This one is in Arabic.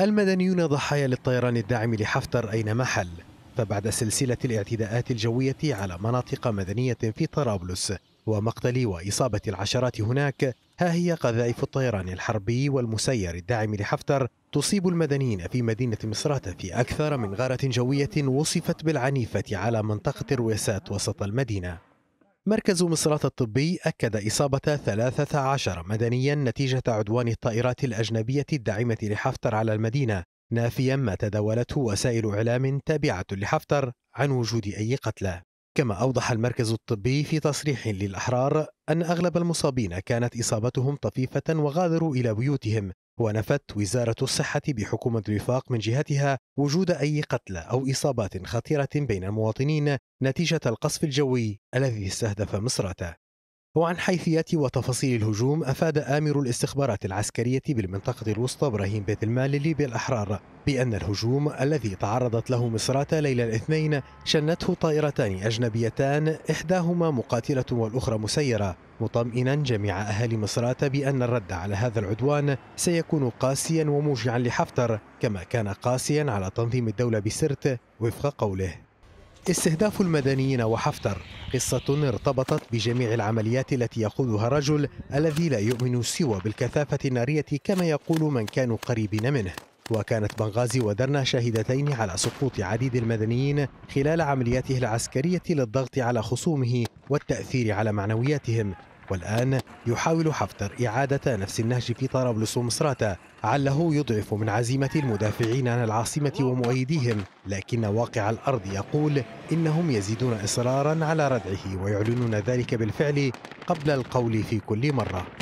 المدنيون ضحايا للطيران الداعم لحفتر أينما حل فبعد سلسلة الاعتداءات الجوية على مناطق مدنية في طرابلس ومقتل وإصابة العشرات هناك ها هي قذائف الطيران الحربي والمسير الداعم لحفتر تصيب المدنيين في مدينة مصراتة في أكثر من غارة جوية وصفت بالعنيفة على منطقة الرويسات وسط المدينة مركز مصرات الطبي أكد إصابة 13 مدنيا نتيجة عدوان الطائرات الأجنبية الداعمة لحفتر على المدينة نافيا ما تداولته وسائل إعلام تابعة لحفتر عن وجود أي قتلى كما أوضح المركز الطبي في تصريح للأحرار أن أغلب المصابين كانت إصابتهم طفيفة وغادروا إلى بيوتهم ونفت وزارة الصحة بحكومة الوفاق من جهتها وجود أي قتلى أو إصابات خطيرة بين المواطنين نتيجة القصف الجوي الذي استهدف مصراتة وعن حيثيات وتفاصيل الهجوم أفاد آمر الاستخبارات العسكرية بالمنطقة الوسطى إبراهيم بيت الماللي بالأحرار بأن الهجوم الذي تعرضت له مصرات ليلة الاثنين شنته طائرتان أجنبيتان إحداهما مقاتلة والأخرى مسيرة مطمئنا جميع أهالي مصرات بأن الرد على هذا العدوان سيكون قاسيا وموجعا لحفتر كما كان قاسيا على تنظيم الدولة بسرت وفق قوله استهداف المدنيين وحفتر قصة ارتبطت بجميع العمليات التي يخوضها رجل الذي لا يؤمن سوى بالكثافة النارية كما يقول من كانوا قريبين منه وكانت بنغازي ودرنا شاهدتين على سقوط عديد المدنيين خلال عملياته العسكرية للضغط على خصومه والتأثير على معنوياتهم والآن يحاول حفتر إعادة نفس النهج في طرابلس ومصراتة علّه يضعف من عزيمة المدافعين عن العاصمة ومؤيديهم لكن واقع الأرض يقول إنهم يزيدون إصرارا على ردعه ويعلنون ذلك بالفعل قبل القول في كل مرة